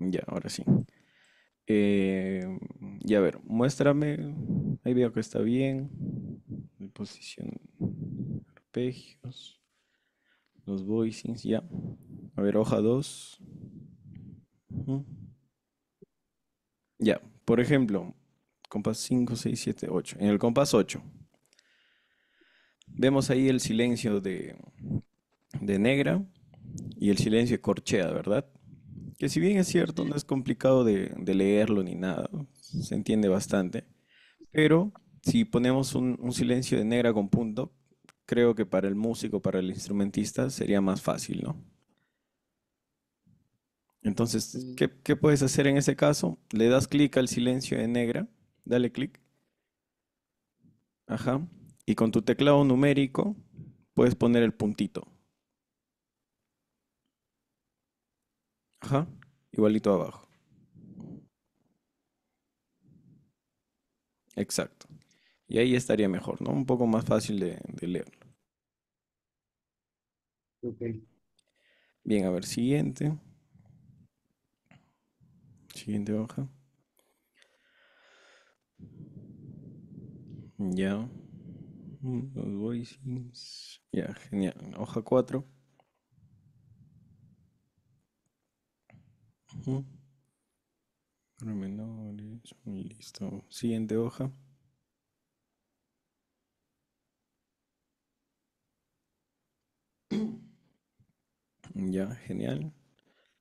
Ya, ahora sí. Eh, a ver, muéstrame. Ahí veo que está bien. Posición. Arpegios. Los voicings, ya. A ver, hoja 2. Ya, por ejemplo, compás 5, 6, 7, 8. En el compás 8. Vemos ahí el silencio de, de negra y el silencio de corchea, ¿verdad? Que si bien es cierto, no es complicado de, leerlo ni nada, se entiende bastante. Pero si ponemos un, silencio de negra con punto, creo que para el músico, para el instrumentista, sería más fácil, ¿no? Entonces, ¿qué, qué puedes hacer en ese caso? Le das clic al silencio de negra, dale clic. Ajá. Y con tu teclado numérico puedes poner el puntito. Ajá igualito abajo. Exacto. Y ahí estaría mejor, ¿no? Un poco más fácil de, leerlo. Okay. Bien, a ver, siguiente. Siguiente hoja. Ya. Mm, ya, genial. Hoja 4. promenores listo. Siguiente hoja. ya, genial.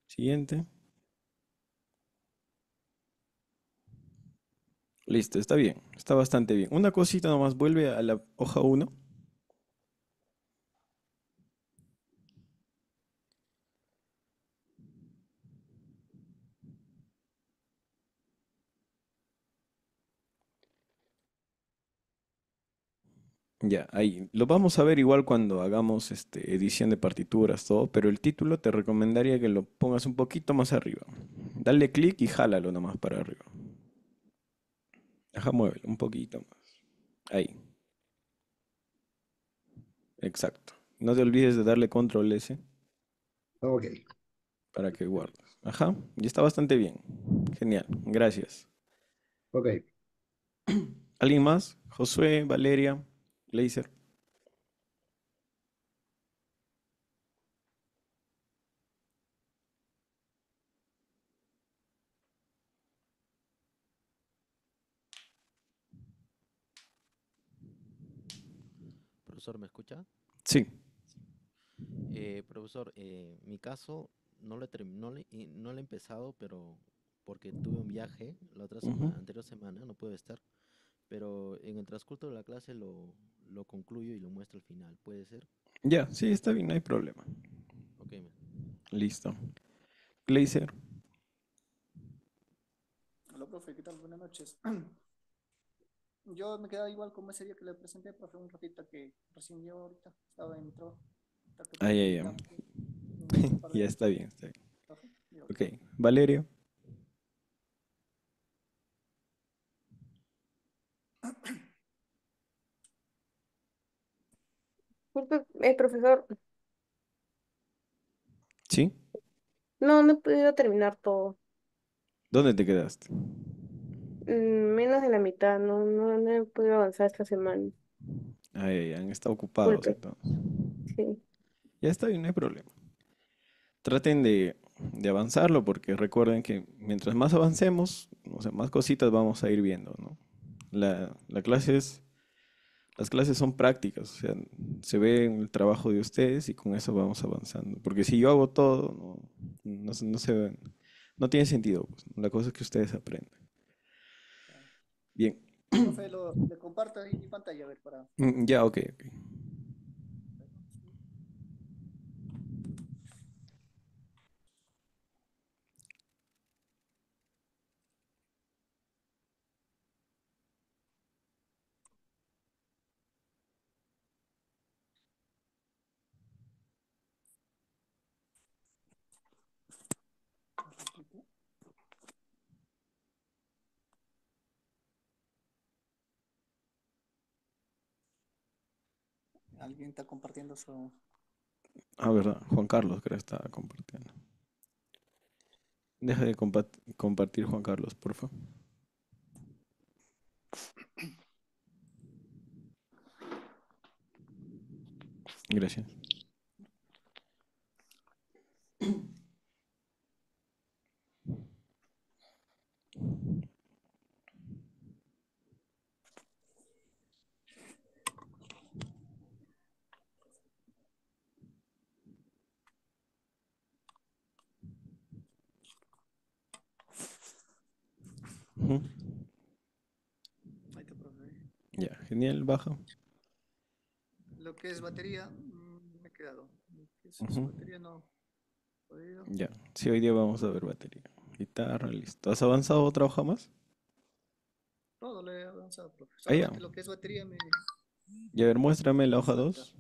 Siguiente. Listo, está bien, está bastante bien. Una cosita nomás, vuelve a la hoja 1. Ya, ahí. Lo vamos a ver igual cuando hagamos este, edición de partituras, todo, pero el título te recomendaría que lo pongas un poquito más arriba. Dale clic y jálalo nomás para arriba. Ajá, muévelo un poquito más. Ahí. Exacto. No te olvides de darle control S. Ok. Para que guardes. Ajá, y está bastante bien. Genial, gracias. Ok. ¿Alguien más? Josué, Valeria. Laser. Profesor, ¿me escucha? Sí. Eh, profesor, eh, mi caso no lo, le, no le he empezado, pero porque tuve un viaje la otra semana, anterior semana, no pude estar, pero en el transcurso de la clase lo, lo concluyo y lo muestro al final. ¿Puede ser? Ya, sí, está bien, no hay problema. Ok, Listo. Glazer. Hola, profe, ¿qué tal? Buenas noches. Yo me quedaba igual como ese día que le presenté, profe, un ratito que recién yo ahorita estaba dentro. Ah, ya, ya. Ya está bien, está bien. Ok, Valerio. El eh, profesor, ¿Sí? no, no he podido terminar todo. ¿Dónde te quedaste? Mm, menos de la mitad, no, no, he podido avanzar esta semana. Ay, han estado ocupados entonces. sí. Ya está bien, no hay problema. Traten de, avanzarlo porque recuerden que mientras más avancemos, o más cositas vamos a ir viendo, ¿no? la clase es las clases son prácticas, o sea, se ve en el trabajo de ustedes y con eso vamos avanzando. Porque si yo hago todo, no, no, se no tiene sentido. Pues, La cosa es que ustedes aprendan. Bien. le comparto ahí mi pantalla, mm, Ya, ok. okay. Alguien está compartiendo su. Ah, verdad. Juan Carlos creo que está compartiendo. Deja de compartir Juan Carlos, por favor. Gracias. profe. Ya, genial, baja. Lo que es batería, mm, me he quedado. batería no. Ya, si hoy día vamos a ver batería. Guitarra, listo. ¿Has avanzado otra hoja más? Todo lo he avanzado, profesor. Ah, lo que es batería me... Ya, a ver, muéstrame la hoja 2.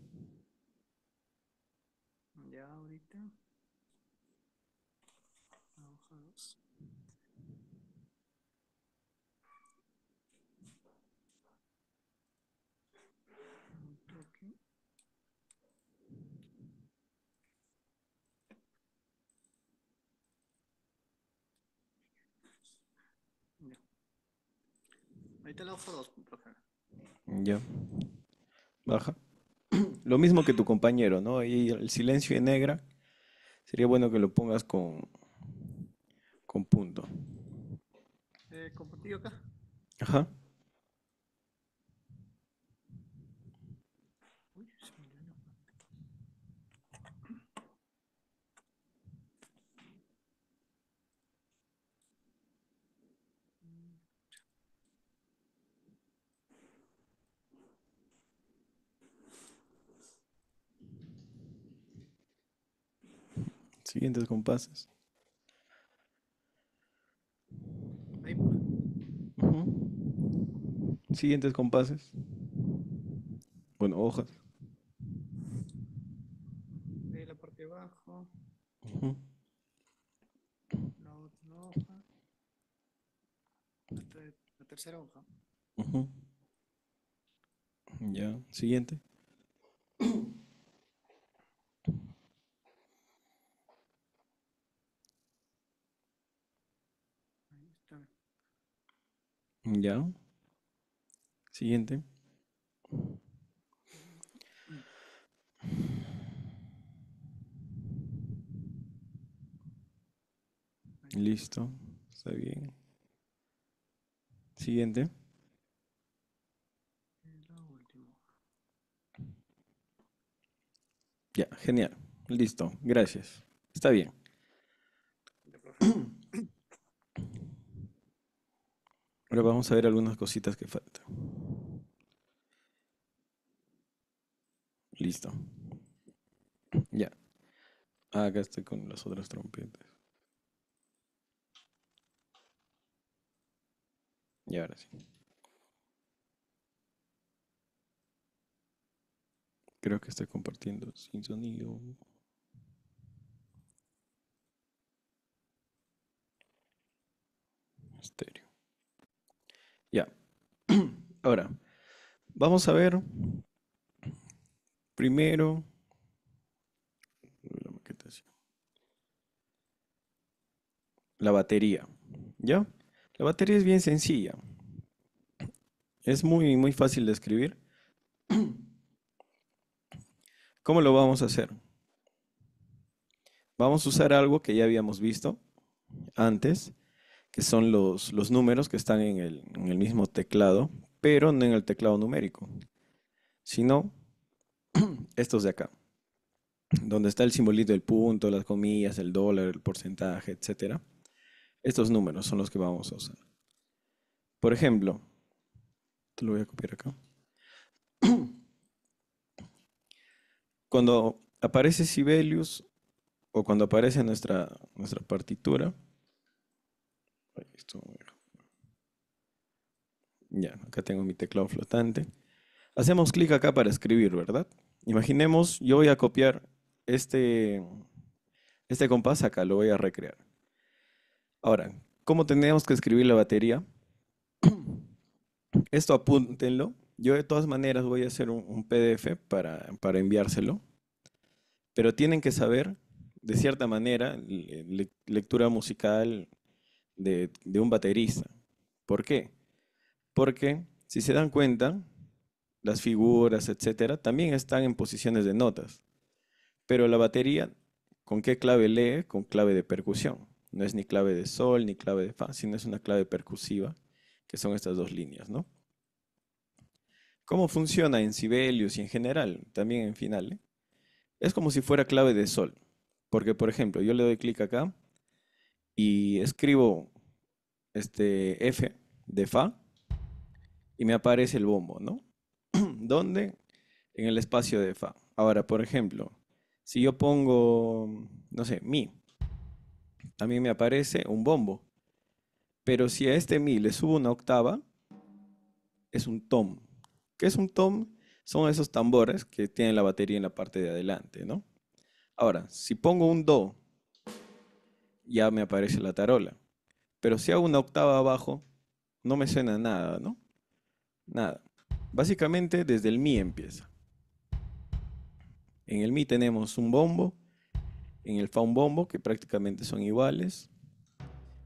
Ya. Baja. Lo mismo que tu compañero, ¿no? Y el silencio en negra. Sería bueno que lo pongas con, con punto. Eh, ¿Compartido acá? Ajá. Siguientes compases. Siguientes compases. Bueno, hojas. De la parte de abajo. La otra hoja. La, tercera hoja. Ya, siguiente. Siguiente. Listo. Está bien. Siguiente. Ya, genial. Listo. Gracias. Está bien. Ahora vamos a ver algunas cositas que faltan. Listo. Ya. Ah, acá estoy con las otras trompetas. Y ahora sí. Creo que estoy compartiendo sin sonido. Estéreo. Ya. Ahora, vamos a ver primero la batería, ¿ya? La batería es bien sencilla. Es muy muy fácil de escribir. ¿Cómo lo vamos a hacer? Vamos a usar algo que ya habíamos visto antes, que son los, números que están en el, mismo teclado, pero no en el teclado numérico, sino estos de acá, donde está el simbolito del punto, las comillas, el dólar, el porcentaje, etc. Estos números son los que vamos a usar. Por ejemplo, te lo voy a copiar acá. Cuando aparece Sibelius o cuando aparece nuestra, nuestra partitura, ya, acá tengo mi teclado flotante. Hacemos clic acá para escribir, ¿verdad? Imaginemos, yo voy a copiar este, este compás acá, lo voy a recrear. Ahora, ¿cómo tenemos que escribir la batería? Esto apúntenlo. Yo de todas maneras voy a hacer un, PDF para, enviárselo. Pero tienen que saber, de cierta manera, lectura musical, de, un baterista. ¿Por qué? Porque si se dan cuenta, las figuras, etcétera, también están en posiciones de notas. Pero la batería, ¿con qué clave lee? Con clave de percusión. No es ni clave de sol ni clave de fa, sino es una clave percusiva, que son estas dos líneas, ¿no? ¿Cómo funciona en Sibelius y en general, también en final Es como si fuera clave de sol, porque por ejemplo, yo le doy clic acá y escribo este F de Fa y me aparece el bombo, ¿no? ¿Dónde? En el espacio de Fa. Ahora, por ejemplo, si yo pongo, no sé, Mi, también me aparece un bombo. Pero si a este Mi le subo una octava, es un tom. ¿Qué es un tom? Son esos tambores que tienen la batería en la parte de adelante, ¿no? Ahora, si pongo un Do ya me aparece la tarola. Pero si hago una octava abajo, no me suena nada, ¿no? Nada. Básicamente desde el mi empieza. En el mi tenemos un bombo, en el fa un bombo, que prácticamente son iguales.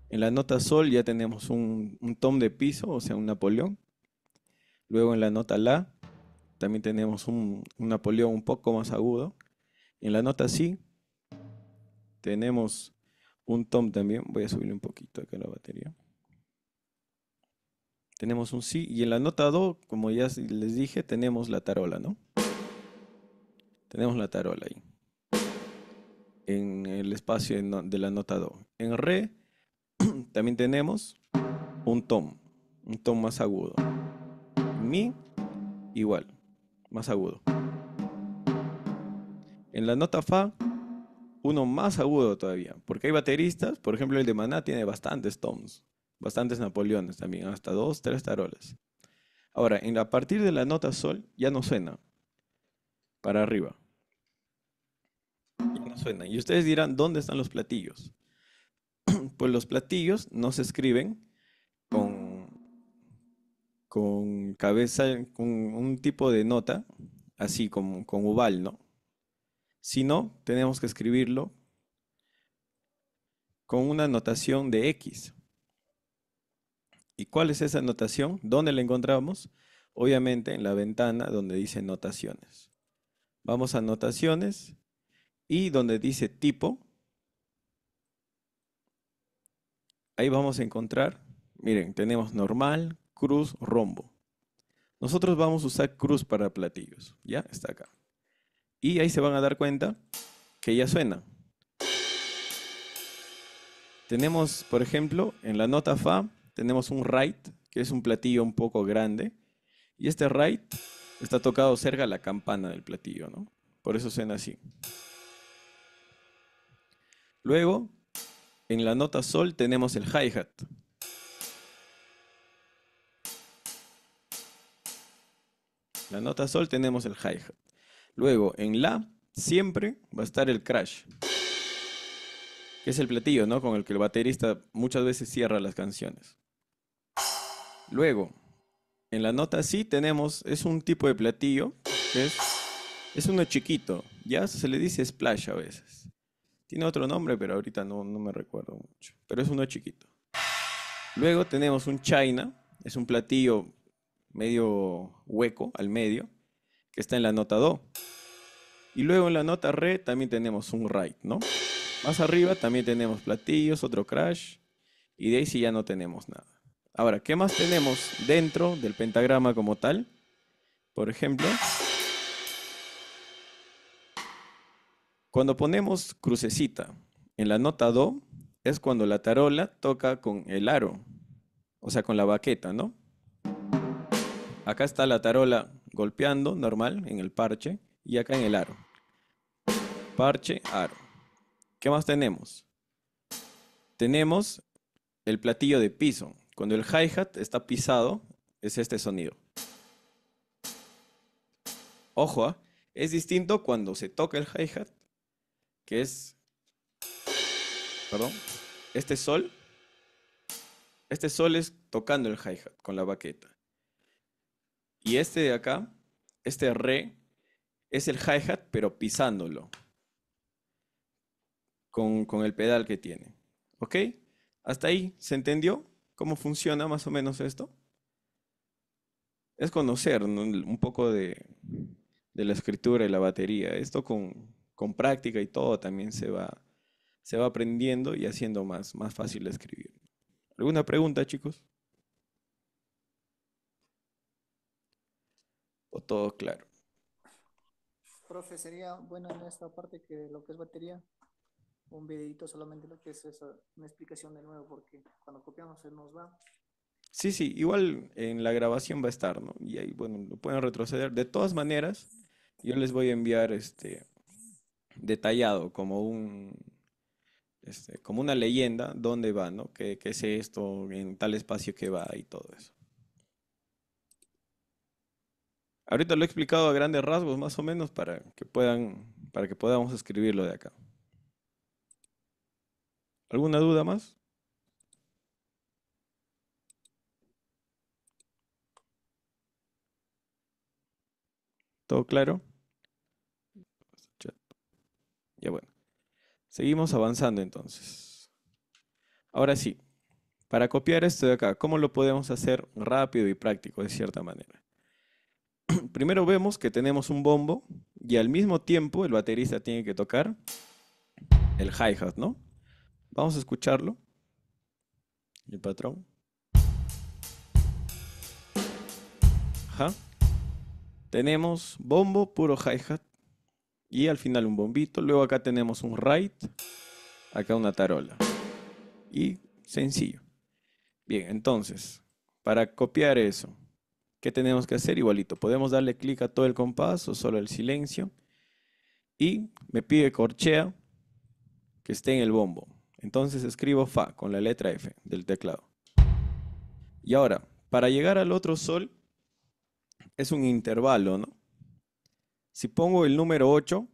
En la nota sol ya tenemos un, un tom de piso, o sea, un napoleón. Luego en la nota la también tenemos un, un napoleón un poco más agudo. En la nota si tenemos un tom también. Voy a subirle un poquito acá la batería. Tenemos un si y en la nota do, como ya les dije, tenemos la tarola, ¿no? Tenemos la tarola ahí. En el espacio de la nota do. En re también tenemos un tom, un tom más agudo. Mi igual, más agudo. En la nota fa uno más agudo todavía, porque hay bateristas, por ejemplo el de Maná tiene bastantes toms, bastantes napoleones también, hasta dos, tres tarolas. Ahora, a partir de la nota sol ya no suena, para arriba. Ya no suena. Y ustedes dirán, ¿dónde están los platillos? pues los platillos no se escriben con, con cabeza, con un tipo de nota, así como con uval, ¿no? Si no, tenemos que escribirlo con una notación de X. ¿Y cuál es esa notación? ¿Dónde la encontramos? Obviamente en la ventana donde dice notaciones. Vamos a notaciones y donde dice tipo, ahí vamos a encontrar, miren, tenemos normal, cruz, rombo. Nosotros vamos a usar cruz para platillos, ¿ya? Está acá. Y ahí se van a dar cuenta que ya suena. Tenemos, por ejemplo, en la nota Fa, tenemos un right, que es un platillo un poco grande. Y este right está tocado cerca de la campana del platillo, ¿no? Por eso suena así. Luego, en la nota sol tenemos el hi-hat. La nota sol tenemos el hi-hat. Luego, en La siempre va a estar el crash, que es el platillo, ¿no? Con el que el baterista muchas veces cierra las canciones. Luego, en la nota Si tenemos, es un tipo de platillo, es, uno chiquito, ya se le dice splash a veces. Tiene otro nombre, pero ahorita no, no me recuerdo mucho. Pero es uno chiquito. Luego tenemos un china, es un platillo medio hueco al medio, que está en la nota do. Y luego en la nota re también tenemos un right, ¿no? Más arriba también tenemos platillos, otro crash, y de ahí sí ya no tenemos nada. Ahora, ¿qué más tenemos dentro del pentagrama como tal? Por ejemplo, cuando ponemos crucecita en la nota do, es cuando la tarola toca con el aro, o sea, con la baqueta, ¿no? Acá está la tarola golpeando normal en el parche y acá en el aro. Parche, aro. ¿Qué más tenemos? Tenemos el platillo de piso. Cuando el hi-hat está pisado, es este sonido. Ojo, ¿ah? es distinto cuando se toca el hi-hat, que es. Perdón. Este sol. Este sol es tocando el hi-hat con la baqueta. Y este de acá, este re, es el hi-hat, pero pisándolo. Con, el pedal que tiene. ¿Ok? ¿Hasta ahí se entendió cómo funciona más o menos esto? Es conocer un poco de, la escritura y la batería. Esto con, con práctica y todo también se va, se va aprendiendo y haciendo más, más fácil escribir. ¿Alguna pregunta, chicos? todo claro. Profe, sería bueno en esta parte que lo que es batería, un videito solamente lo que es una explicación de nuevo, porque cuando copiamos se nos va. Sí, sí, igual en la grabación va a estar, ¿no? Y ahí, bueno, lo pueden retroceder. De todas maneras, yo les voy a enviar este detallado como un este, como una leyenda dónde va, ¿no? ¿Qué, qué es esto en tal espacio que va y todo eso. Ahorita lo he explicado a grandes rasgos, más o menos, para que, puedan, para que podamos escribirlo de acá. ¿Alguna duda más? ¿Todo claro? Ya bueno. Seguimos avanzando entonces. Ahora sí, para copiar esto de acá, ¿cómo lo podemos hacer rápido y práctico de cierta manera? primero vemos que tenemos un bombo y al mismo tiempo el baterista tiene que tocar el hi-hat, ¿no? Vamos a escucharlo. El patrón. Tenemos bombo, puro hi-hat. Y al final un bombito. Luego acá tenemos un right. Acá una tarola. Y sencillo. Bien, entonces, para copiar eso, ¿Qué tenemos que hacer? Igualito, podemos darle clic a todo el compás o solo el silencio. Y me pide corchea que esté en el bombo. Entonces escribo Fa con la letra F del teclado. Y ahora, para llegar al otro sol, es un intervalo, ¿no? Si pongo el número 8,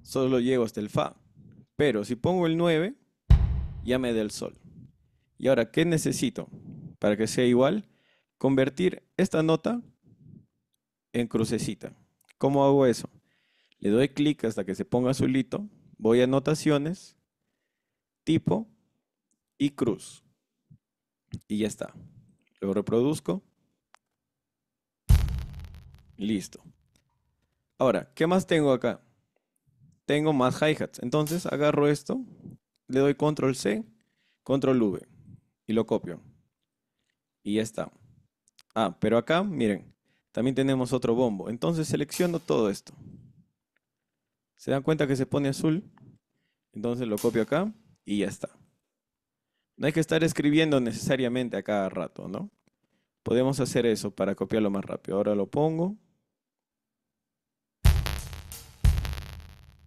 solo llego hasta el Fa. Pero si pongo el 9, ya me da el sol. Y ahora, ¿qué necesito? para que sea igual, convertir esta nota en crucecita. ¿Cómo hago eso? Le doy clic hasta que se ponga azulito, voy a anotaciones, tipo y cruz. Y ya está. Lo reproduzco. Listo. Ahora, ¿qué más tengo acá? Tengo más hi-hats. Entonces agarro esto, le doy control C, control V y lo copio y ya está. Ah, pero acá, miren, también tenemos otro bombo. Entonces selecciono todo esto. ¿Se dan cuenta que se pone azul? Entonces lo copio acá y ya está. No hay que estar escribiendo necesariamente a cada rato, ¿no? Podemos hacer eso para copiarlo más rápido. Ahora lo pongo.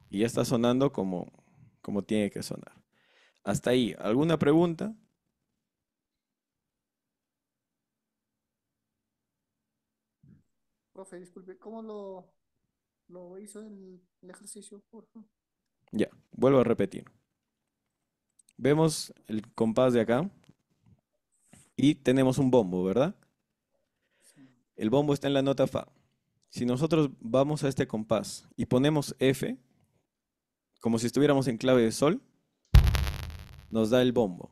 Y ya está sonando como, como tiene que sonar. Hasta ahí. ¿Alguna pregunta? Profe, disculpe, ¿cómo lo, hizo el, el ejercicio, Ya, vuelvo a repetir. Vemos el compás de acá y tenemos un bombo, ¿verdad? El bombo está en la nota Fa. Si nosotros vamos a este compás y ponemos F, como si estuviéramos en clave de sol, nos da el bombo,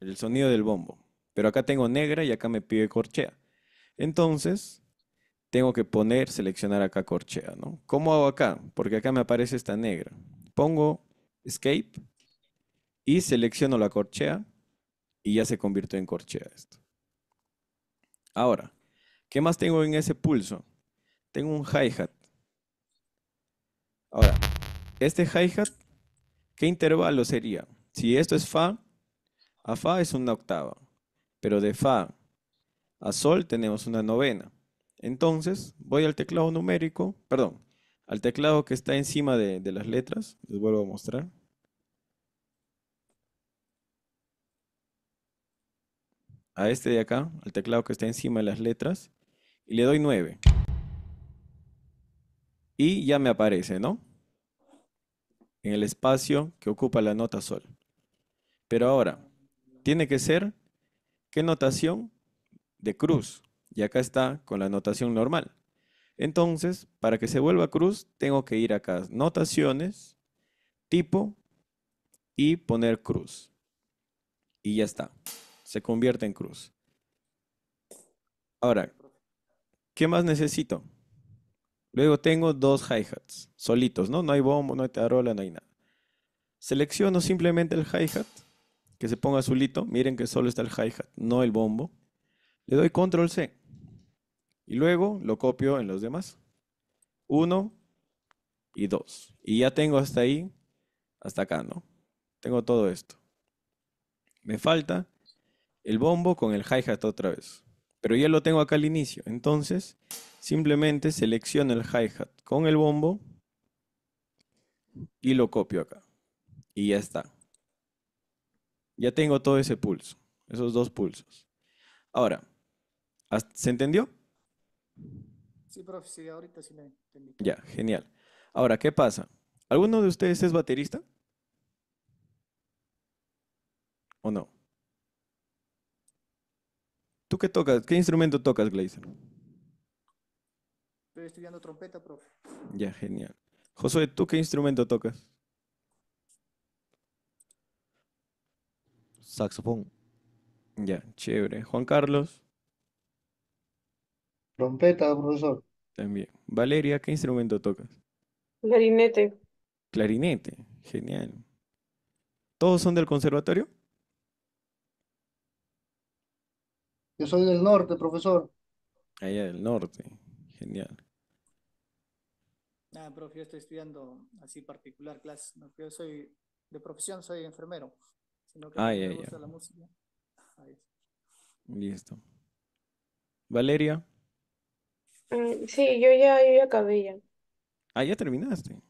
el sonido del bombo. Pero acá tengo negra y acá me pide corchea. Entonces, tengo que poner, seleccionar acá corchea, ¿no? ¿Cómo hago acá? Porque acá me aparece esta negra. Pongo escape y selecciono la corchea y ya se convirtió en corchea esto. Ahora, ¿qué más tengo en ese pulso? Tengo un hi-hat. Ahora, este hi-hat, ¿qué intervalo sería? Si esto es fa, a fa es una octava, pero de fa a sol tenemos una novena. Entonces, voy al teclado numérico, perdón, al teclado que está encima de, las letras, les vuelvo a mostrar. A este de acá, al teclado que está encima de las letras, y le doy 9. Y ya me aparece, ¿no? En el espacio que ocupa la nota sol. Pero ahora, tiene que ser, ¿qué notación? De cruz y acá está con la notación normal. Entonces, para que se vuelva cruz, tengo que ir acá, notaciones, tipo y poner cruz. Y ya está, se convierte en cruz. Ahora, ¿qué más necesito? Luego tengo dos hi-hats, solitos, ¿no? No hay bombo, no hay tarola, no hay nada. Selecciono simplemente el hi-hat, que se ponga azulito. Miren que solo está el hi-hat, no el bombo. Le doy control C. Y luego lo copio en los demás. 1 y 2. Y ya tengo hasta ahí, hasta acá, ¿no? Tengo todo esto. Me falta el bombo con el hi-hat otra vez. Pero ya lo tengo acá al inicio. Entonces, simplemente selecciono el hi-hat con el bombo y lo copio acá. Y ya está. Ya tengo todo ese pulso, esos dos pulsos. Ahora, ¿se entendió? Sí, profe, sí, ahorita sí me entendí. Ya, genial. Ahora, ¿qué pasa? ¿Alguno de ustedes es baterista? ¿O no? ¿Tú qué tocas? ¿Qué instrumento tocas, Glazer? Estoy estudiando trompeta, profe. Ya, genial. José, ¿tú qué instrumento tocas? Saxofón. Ya, chévere. Juan Carlos. Trompeta, profesor. También. Valeria, ¿qué instrumento tocas? Clarinete. Clarinete, genial. ¿Todos son del conservatorio? Yo soy del norte, profesor. Allá del norte, genial. Nada, profe, yo estoy estudiando así particular clase. Yo soy, de profesión soy enfermero, sino que ah, música. Ahí. Listo. Valeria. Mm, sí, yo ya, acabé ya. Ah, ya terminaste.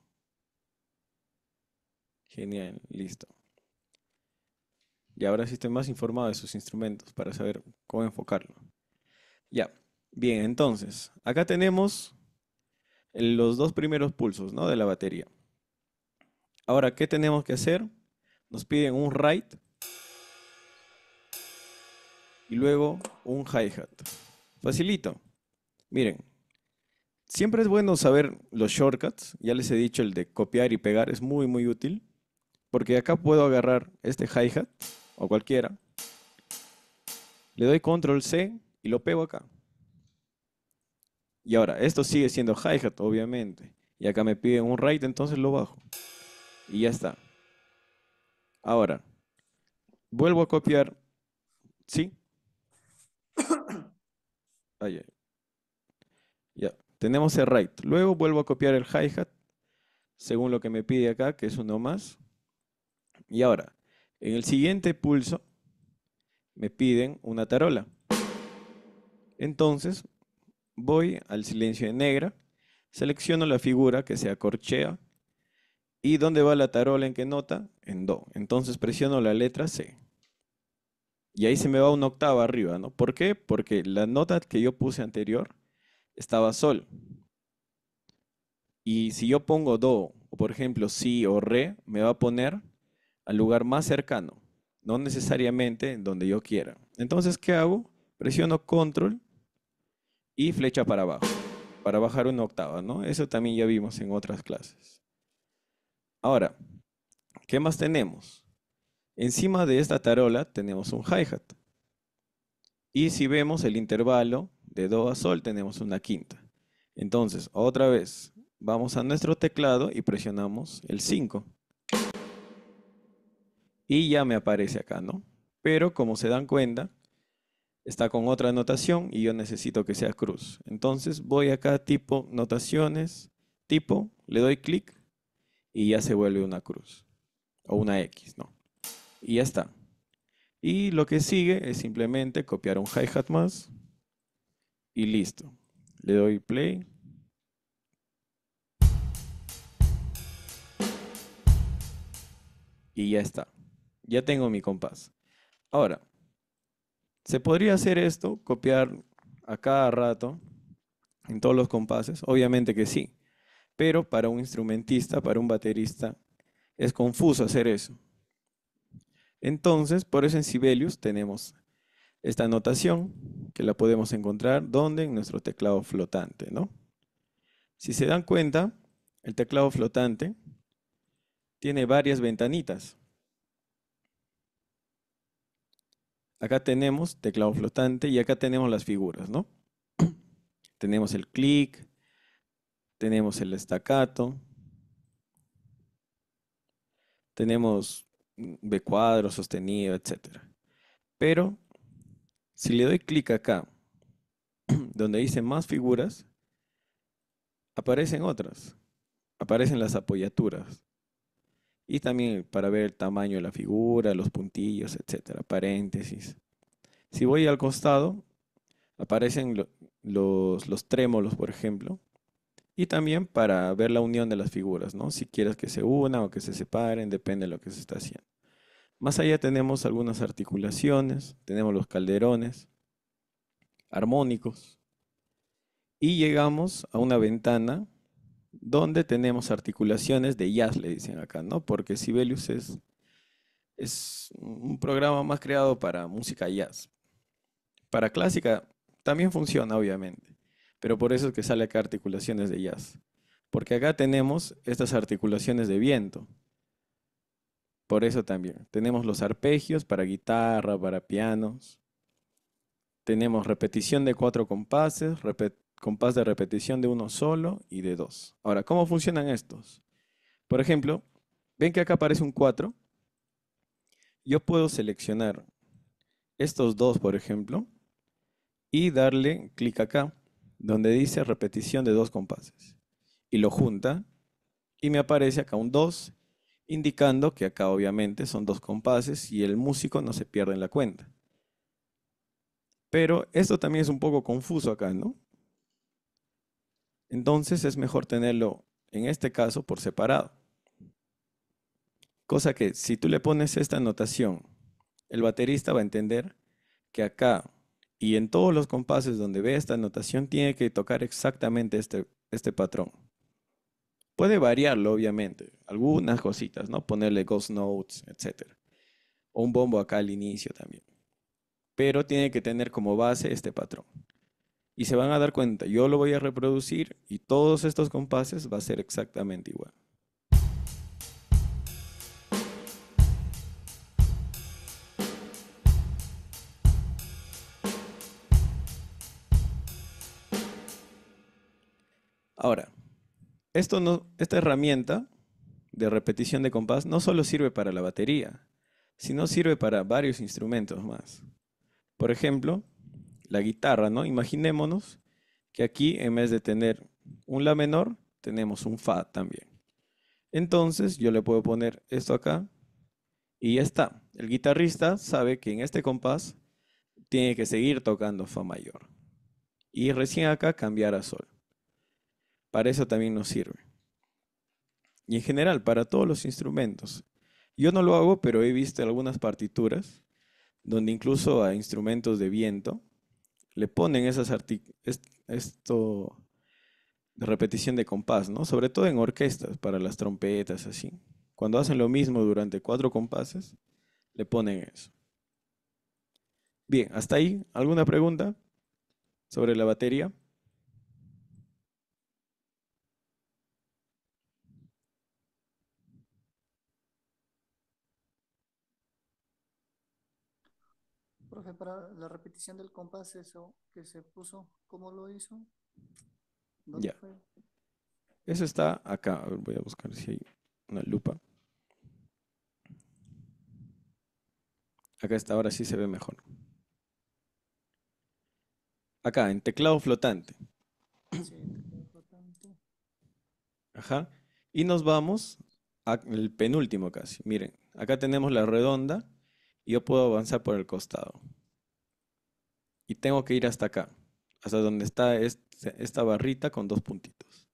Genial, listo. Y ahora sí estoy más informado de sus instrumentos para saber cómo enfocarlo. Ya, bien, entonces, acá tenemos los dos primeros pulsos, ¿no? De la batería. Ahora, ¿qué tenemos que hacer? Nos piden un write y luego un hi-hat. Facilito. Miren, siempre es bueno saber los shortcuts. Ya les he dicho, el de copiar y pegar es muy, muy útil. Porque acá puedo agarrar este hi-hat o cualquiera. Le doy control C y lo pego acá. Y ahora, esto sigue siendo hi-hat, obviamente. Y acá me piden un right, entonces lo bajo. Y ya está. Ahora, vuelvo a copiar. ¿Sí? Ahí ya, tenemos el right. Luego vuelvo a copiar el hi-hat, según lo que me pide acá, que es uno más. Y ahora, en el siguiente pulso, me piden una tarola. Entonces, voy al silencio de negra, selecciono la figura que se acorchea, y ¿dónde va la tarola en qué nota? En do. Entonces presiono la letra C. Y ahí se me va una octava arriba, ¿no? ¿Por qué? Porque la nota que yo puse anterior estaba sol. Y si yo pongo do, o por ejemplo si o re, me va a poner al lugar más cercano, no necesariamente donde yo quiera. Entonces, ¿qué hago? Presiono control y flecha para abajo, para bajar una octava, ¿no? Eso también ya vimos en otras clases. Ahora, ¿qué más tenemos? Encima de esta tarola tenemos un hi-hat. Y si vemos el intervalo de do a sol tenemos una quinta. Entonces, otra vez, vamos a nuestro teclado y presionamos el 5. Y ya me aparece acá, ¿no? Pero como se dan cuenta, está con otra notación y yo necesito que sea cruz. Entonces voy acá tipo notaciones, tipo, le doy clic y ya se vuelve una cruz. O una X, ¿no? Y ya está. Y lo que sigue es simplemente copiar un hi-hat más y listo. Le doy play. Y ya está. Ya tengo mi compás. Ahora, se podría hacer esto, copiar a cada rato en todos los compases. Obviamente que sí. Pero para un instrumentista, para un baterista, es confuso hacer eso. Entonces, por eso en Sibelius tenemos esta anotación que la podemos encontrar ¿dónde? en nuestro teclado flotante, ¿no? Si se dan cuenta, el teclado flotante tiene varias ventanitas. Acá tenemos teclado flotante y acá tenemos las figuras, ¿no? tenemos el clic, tenemos el staccato, tenemos B cuadro, sostenido, etc. Pero si le doy clic acá, donde dice más figuras, aparecen otras. Aparecen las apoyaturas. Y también para ver el tamaño de la figura, los puntillos, etcétera, paréntesis. Si voy al costado, aparecen los, trémolos, por ejemplo. Y también para ver la unión de las figuras, ¿no? Si quieres que se unan o que se separen, depende de lo que se está haciendo. Más allá tenemos algunas articulaciones, tenemos los calderones, armónicos, y llegamos a una ventana donde tenemos articulaciones de jazz, le dicen acá, ¿no? Porque Sibelius es, es un programa más creado para música jazz. Para clásica también funciona, obviamente, pero por eso es que sale acá articulaciones de jazz. Porque acá tenemos estas articulaciones de viento, por eso también tenemos los arpegios para guitarra, para pianos. Tenemos repetición de cuatro compases, compás de repetición de uno solo y de dos. Ahora, ¿cómo funcionan estos? Por ejemplo, ven que acá aparece un 4. Yo puedo seleccionar estos dos, por ejemplo, y darle clic acá, donde dice repetición de dos compases. Y lo junta y me aparece acá un 2 indicando que acá obviamente son dos compases y el músico no se pierde en la cuenta. Pero esto también es un poco confuso acá, ¿no? Entonces es mejor tenerlo, en este caso, por separado. Cosa que si tú le pones esta notación, el baterista va a entender que acá y en todos los compases donde ve esta notación tiene que tocar exactamente este, este patrón. Puede variarlo, obviamente. Algunas cositas, ¿no? Ponerle ghost notes, etc. O un bombo acá al inicio también. Pero tiene que tener como base este patrón. Y se van a dar cuenta, yo lo voy a reproducir y todos estos compases va a ser exactamente igual. Ahora, esta herramienta de repetición de compás no solo sirve para la batería, sino sirve para varios instrumentos más. Por ejemplo, la guitarra, ¿no? Imaginémonos que aquí en vez de tener un la menor, tenemos un fa también. Entonces yo le puedo poner esto acá y ya está. El guitarrista sabe que en este compás tiene que seguir tocando fa mayor. Y recién acá cambiar a sol para eso también nos sirve. Y en general, para todos los instrumentos. Yo no lo hago, pero he visto algunas partituras donde incluso a instrumentos de viento le ponen esas esto de repetición de compás, ¿no? Sobre todo en orquestas, para las trompetas, así. Cuando hacen lo mismo durante cuatro compases, le ponen eso. Bien, hasta ahí. ¿Alguna pregunta sobre la batería? para la repetición del compás, eso que se puso, ¿cómo lo hizo? ¿Dónde fue? Eso está acá. voy a buscar si hay una lupa. Acá está, ahora sí se ve mejor. Acá, en teclado flotante. teclado flotante. Ajá. Y nos vamos al penúltimo casi. Miren, acá tenemos la redonda y yo puedo avanzar por el costado. Y tengo que ir hasta acá, hasta donde está esta barrita con dos puntitos.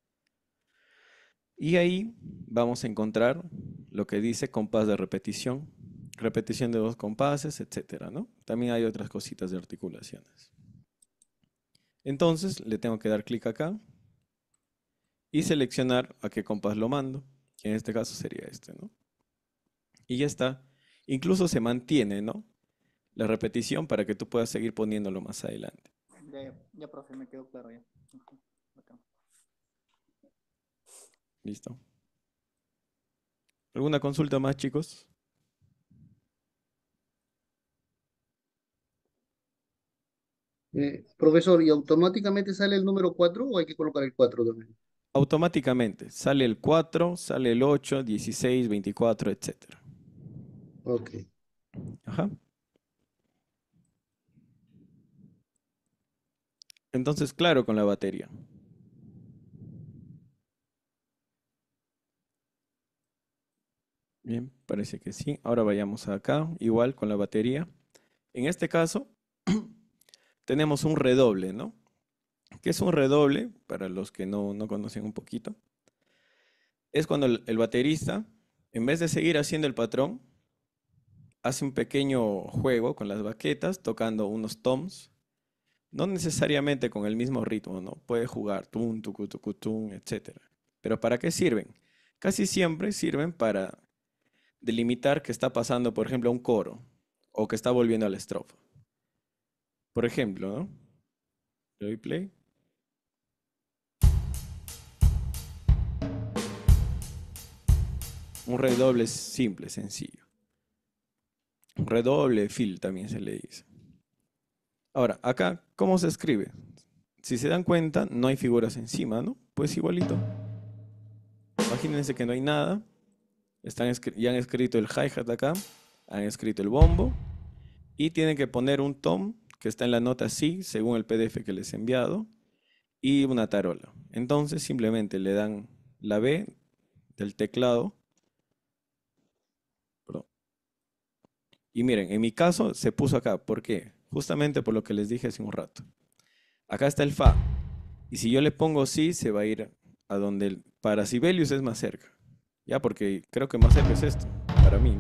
Y ahí vamos a encontrar lo que dice compás de repetición, repetición de dos compases, etc. ¿no? También hay otras cositas de articulaciones. Entonces le tengo que dar clic acá y seleccionar a qué compás lo mando. En este caso sería este, ¿no? Y ya está incluso se mantiene, ¿no? La repetición para que tú puedas seguir poniéndolo más adelante. Ya, profe, me quedó claro ya. Listo. ¿Alguna consulta más, chicos? Eh, profesor, ¿y automáticamente sale el número 4 o hay que colocar el 4 también? Automáticamente, sale el 4, sale el 8, 16, 24, etcétera. Ok. Ajá. Entonces, claro, con la batería. Bien, parece que sí. Ahora vayamos acá, igual con la batería. En este caso, tenemos un redoble, ¿no? ¿Qué es un redoble? Para los que no, no conocen un poquito. Es cuando el baterista, en vez de seguir haciendo el patrón, hace un pequeño juego con las baquetas tocando unos toms, no necesariamente con el mismo ritmo, ¿no? Puede jugar tum, tucu, tucu, etc. Pero ¿para qué sirven? Casi siempre sirven para delimitar que está pasando, por ejemplo, un coro o que está volviendo a la estrofa. Por ejemplo, ¿no? Le doy play. Un redoble simple, sencillo redoble, fill también se le dice. Ahora, acá, ¿cómo se escribe? Si se dan cuenta, no hay figuras encima, ¿no? Pues igualito. Imagínense que no hay nada. Están, ya han escrito el hi-hat acá, han escrito el bombo y tienen que poner un tom que está en la nota si, según el PDF que les he enviado, y una tarola. Entonces simplemente le dan la B del teclado Y miren, en mi caso se puso acá. ¿Por qué? Justamente por lo que les dije hace un rato. Acá está el Fa. Y si yo le pongo Si, se va a ir a donde el Sibelius es más cerca. Ya, porque creo que más cerca es esto, para mí,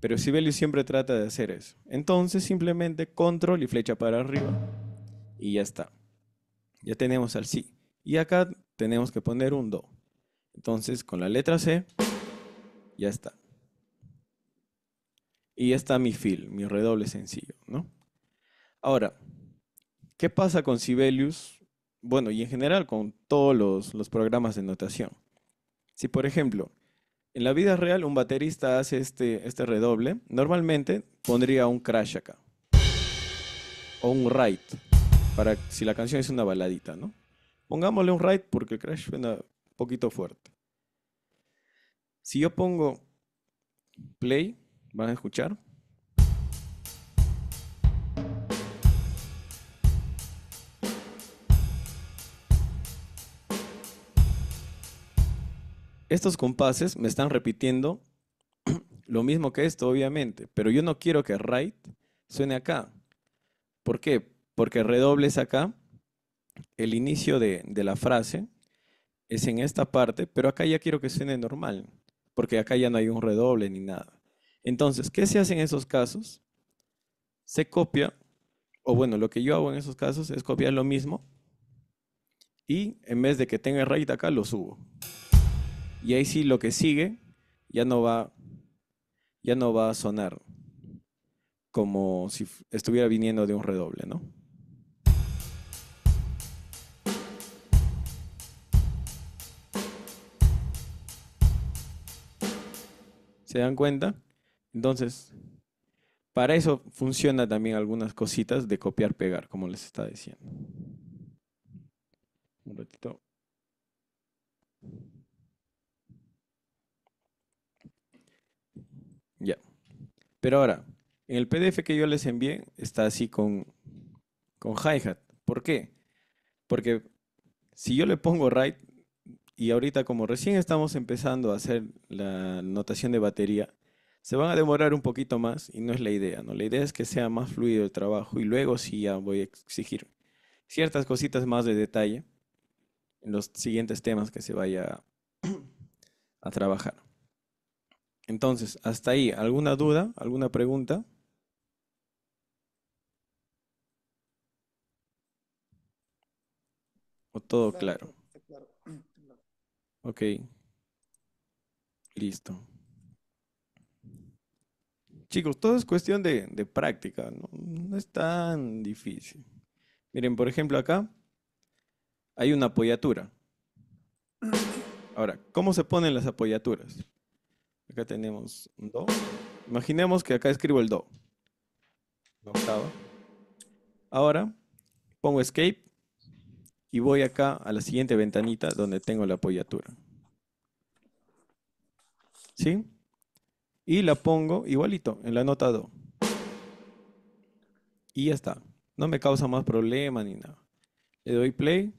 Pero Sibelius siempre trata de hacer eso. Entonces simplemente control y flecha para arriba. Y ya está. Ya tenemos al Si. Y acá tenemos que poner un Do. Entonces con la letra C, ya está. Y ya está mi fill, mi redoble sencillo, ¿no? Ahora, ¿qué pasa con Sibelius? Bueno, y en general con todos los, programas de notación. Si, por ejemplo, en la vida real un baterista hace este, este redoble, normalmente pondría un crash acá. O un right, para si la canción es una baladita, ¿no? Pongámosle un right porque el crash suena un poquito fuerte. Si yo pongo play, van a escuchar. Estos compases me están repitiendo lo mismo que esto, obviamente, pero yo no quiero que right suene acá. ¿Por qué? Porque redobles acá, el inicio de, de la frase es en esta parte, pero acá ya quiero que suene normal, porque acá ya no hay un redoble ni nada. Entonces, ¿qué se hace en esos casos? Se copia, o bueno, lo que yo hago en esos casos es copiar lo mismo y en vez de que tenga raíz acá, lo subo. Y ahí sí lo que sigue ya no va, ya no va a sonar como si estuviera viniendo de un redoble, ¿no? ¿Se dan cuenta? Entonces, para eso funciona también algunas cositas de copiar, pegar, como les está diciendo. Un ratito. Ya. Pero ahora, en el PDF que yo les envié está así con, con hi-hat. ¿Por qué? Porque si yo le pongo right, y ahorita como recién estamos empezando a hacer la notación de batería, se van a demorar un poquito más y no es la idea, ¿no? La idea es que sea más fluido el trabajo y luego sí ya voy a exigir ciertas cositas más de detalle en los siguientes temas que se vaya a trabajar. Entonces, hasta ahí, ¿alguna duda? ¿Alguna pregunta? ¿O todo claro? Ok. Listo. Chicos, todo es cuestión de, práctica, ¿no? es tan difícil. Miren, por ejemplo, acá hay una apoyatura. Ahora, ¿cómo se ponen las apoyaturas? Acá tenemos un do. Imaginemos que acá escribo el do. octava. Ahora pongo escape y voy acá a la siguiente ventanita donde tengo la apoyatura. ¿Sí? y la pongo igualito en la nota do. Y ya está. No me causa más problema ni nada. Le doy play.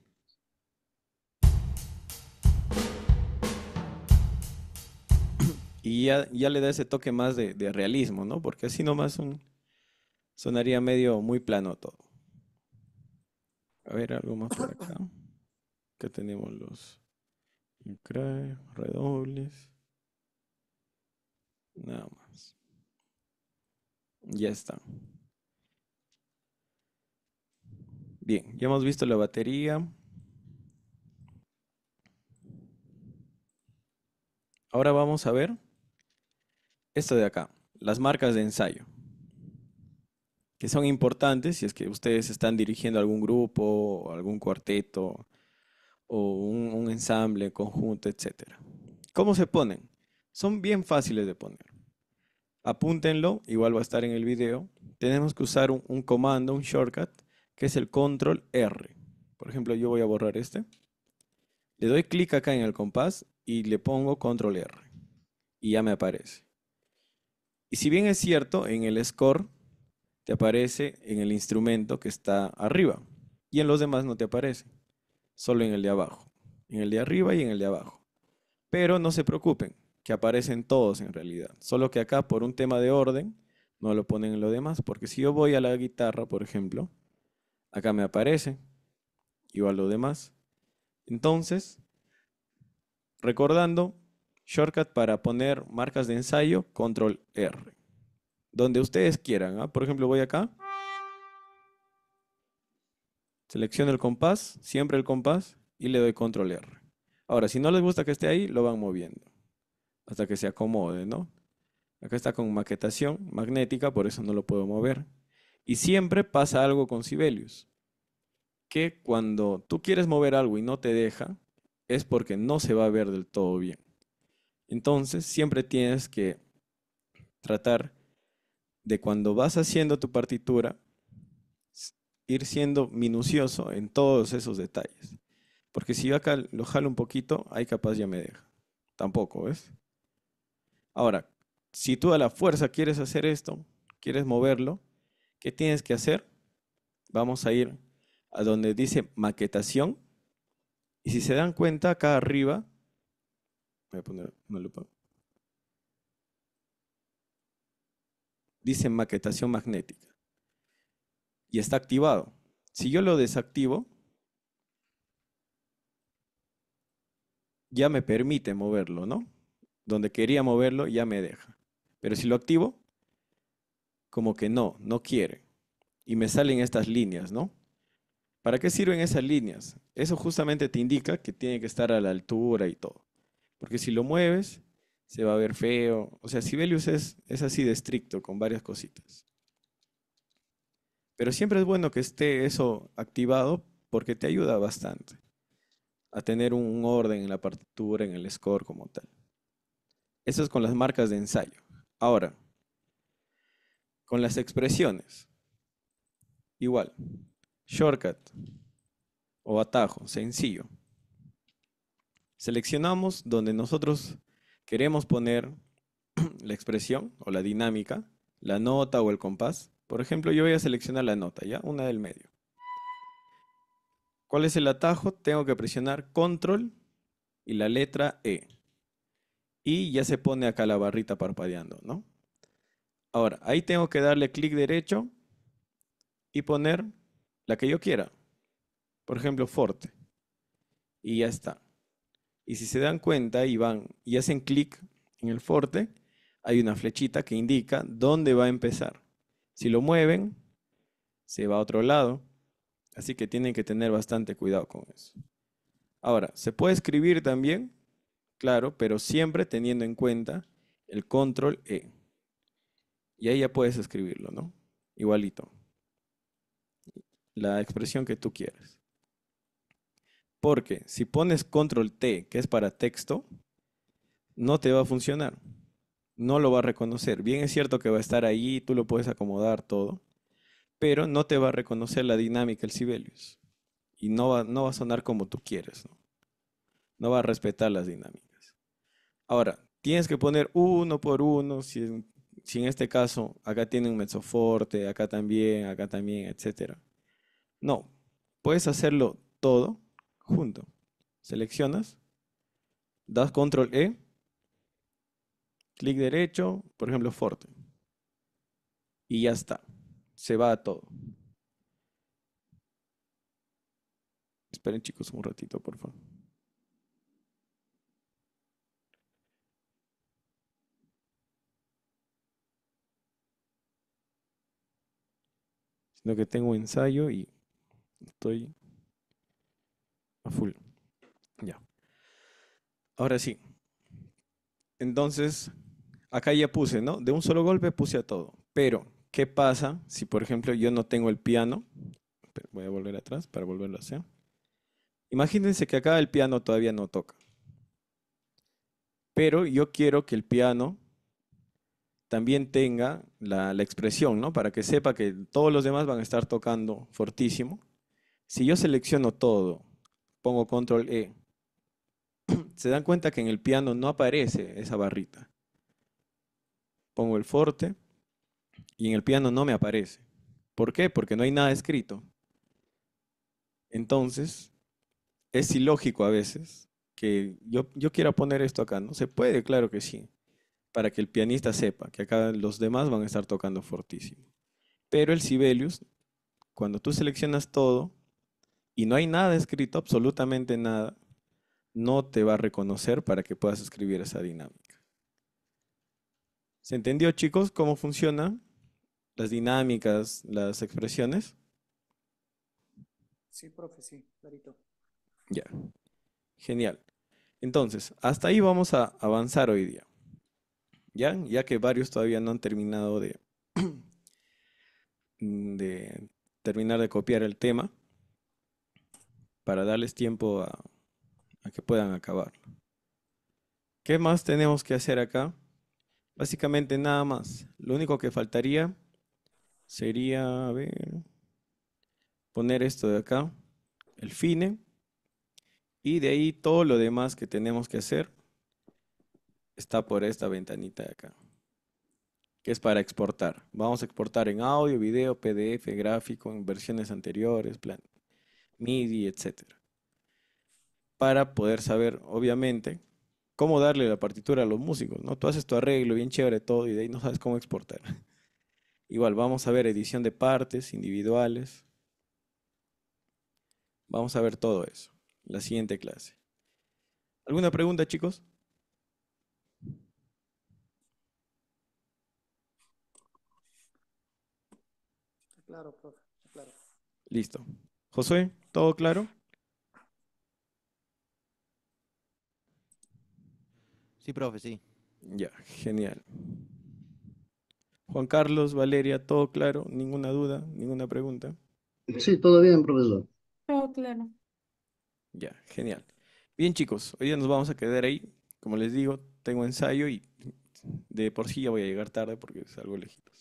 Y ya, le da ese toque más de, realismo, ¿no? Porque así nomás un, sonaría medio muy plano todo. A ver, algo más por acá. Que tenemos los redobles. Nada más. Ya está. Bien, ya hemos visto la batería. Ahora vamos a ver Esto de acá, las marcas de ensayo, que son importantes si es que ustedes están dirigiendo algún grupo, o algún cuarteto, o un, un ensamble, conjunto, etc. ¿Cómo se ponen? Son bien fáciles de poner. Apúntenlo, igual va a estar en el video. Tenemos que usar un, comando, un shortcut, que es el control R. Por ejemplo, yo voy a borrar este. Le doy clic acá en el compás y le pongo control R. Y ya me aparece. Y si bien es cierto, en el score te aparece en el instrumento que está arriba. Y en los demás no te aparece. Solo en el de abajo. En el de arriba y en el de abajo. Pero no se preocupen que aparecen todos en realidad. Solo que acá, por un tema de orden, no lo ponen en lo demás. Porque si yo voy a la guitarra, por ejemplo, acá me aparece, y igual lo demás. Entonces, recordando, shortcut para poner marcas de ensayo, control R. Donde ustedes quieran. ¿ah? Por ejemplo, voy acá. Selecciono el compás, siempre el compás, y le doy control R. Ahora, si no les gusta que esté ahí, lo van moviendo hasta que se acomode, ¿no? Acá está con maquetación magnética, por eso no lo puedo mover. Y siempre pasa algo con Sibelius, que cuando tú quieres mover algo y no te deja, es porque no se va a ver del todo bien. Entonces, siempre tienes que tratar de cuando vas haciendo tu partitura, ir siendo minucioso en todos esos detalles. Porque si yo acá lo jalo un poquito, ahí capaz ya me deja. Tampoco, ¿ves? Ahora, si tú a la fuerza quieres hacer esto, quieres moverlo, ¿qué tienes que hacer? Vamos a ir a donde dice maquetación. Y si se dan cuenta, acá arriba, voy a poner una lupa. Dice maquetación magnética. Y está activado. Si yo lo desactivo, ya me permite moverlo, ¿no? donde quería moverlo, ya me deja. Pero si lo activo, como que no, no quiere. Y me salen estas líneas, ¿no? ¿Para qué sirven esas líneas? Eso justamente te indica que tiene que estar a la altura y todo. Porque si lo mueves, se va a ver feo. O sea, Sibelius es, es así de estricto con varias cositas. Pero siempre es bueno que esté eso activado porque te ayuda bastante a tener un orden en la partitura, en el score como tal. Eso es con las marcas de ensayo. Ahora, con las expresiones. Igual, shortcut o atajo, sencillo. Seleccionamos donde nosotros queremos poner la expresión o la dinámica, la nota o el compás. Por ejemplo, yo voy a seleccionar la nota, ¿ya? Una del medio. ¿Cuál es el atajo? Tengo que presionar control y la letra E y ya se pone acá la barrita parpadeando, ¿no? Ahora, ahí tengo que darle clic derecho y poner la que yo quiera. Por ejemplo, Forte. Y ya está. Y si se dan cuenta y van y hacen clic en el Forte, hay una flechita que indica dónde va a empezar. Si lo mueven, se va a otro lado. Así que tienen que tener bastante cuidado con eso. Ahora, se puede escribir también claro, pero siempre teniendo en cuenta el control E. Y ahí ya puedes escribirlo, ¿no? Igualito. La expresión que tú quieres. Porque si pones control T, que es para texto, no te va a funcionar. No lo va a reconocer. Bien es cierto que va a estar ahí, tú lo puedes acomodar todo, pero no te va a reconocer la dinámica el Sibelius. Y no va, no va a sonar como tú quieres, ¿no? no va a respetar las dinámicas. Ahora, tienes que poner uno por uno, si en, este caso acá tiene un forte acá también, acá también, etc. No, puedes hacerlo todo junto. Seleccionas, das control E, clic derecho, por ejemplo, forte. Y ya está, se va a todo. Esperen chicos un ratito, por favor. Lo que tengo ensayo y estoy a full. Ya. Ahora sí. Entonces, acá ya puse, ¿no? De un solo golpe puse a todo. Pero, ¿qué pasa si, por ejemplo, yo no tengo el piano? Voy a volver atrás para volverlo a hacer. Imagínense que acá el piano todavía no toca. Pero yo quiero que el piano también tenga la, expresión, ¿no? Para que sepa que todos los demás van a estar tocando fortísimo. Si yo selecciono todo, pongo control E, se dan cuenta que en el piano no aparece esa barrita. Pongo el forte y en el piano no me aparece. ¿Por qué? Porque no hay nada escrito. Entonces, es ilógico a veces que yo, yo quiera poner esto acá, ¿no? Se puede, claro que sí para que el pianista sepa que acá los demás van a estar tocando fortísimo. Pero el Sibelius, cuando tú seleccionas todo y no hay nada escrito, absolutamente nada, no te va a reconocer para que puedas escribir esa dinámica. ¿Se entendió, chicos, cómo funcionan las dinámicas, las expresiones? Sí, profe, sí, clarito. Ya. Genial. Entonces, hasta ahí vamos a avanzar hoy día. ¿ya? que varios todavía no han terminado mm, de, terminar de copiar el tema para darles tiempo a, que puedan acabar. ¿Qué más tenemos que hacer acá? Básicamente nada más. Lo único que faltaría sería, poner esto de acá, el fine, y de ahí todo lo demás que tenemos que hacer está por esta ventanita de acá, que es para exportar. Vamos a exportar en audio, video, PDF, gráfico, en versiones anteriores, plan, MIDI, etc. Para poder saber, obviamente, cómo darle la partitura a los músicos, ¿no? Tú haces tu arreglo bien chévere todo y de ahí no sabes cómo exportar. Igual, vamos a ver edición de partes individuales. Vamos a ver todo eso. La siguiente clase. ¿Alguna pregunta, chicos? Claro, claro. Listo. José, ¿todo claro? Sí, profe, sí. Ya, genial. Juan Carlos, Valeria, ¿todo claro? ¿Ninguna duda? ¿Ninguna pregunta? Sí, todo bien, profesor. Todo claro. Ya, genial. Bien, chicos, hoy ya nos vamos a quedar ahí. Como les digo, tengo ensayo y de por sí ya voy a llegar tarde porque es algo lejito.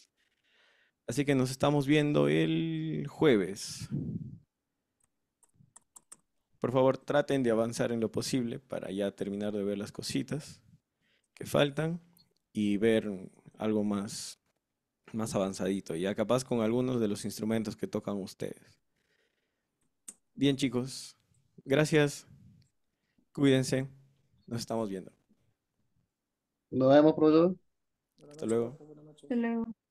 Así que nos estamos viendo el jueves. Por favor, traten de avanzar en lo posible para ya terminar de ver las cositas que faltan y ver algo más, más avanzadito, ya capaz con algunos de los instrumentos que tocan ustedes. Bien chicos, gracias, cuídense, nos estamos viendo. Nos vemos, profesor. Hasta luego. Hasta luego.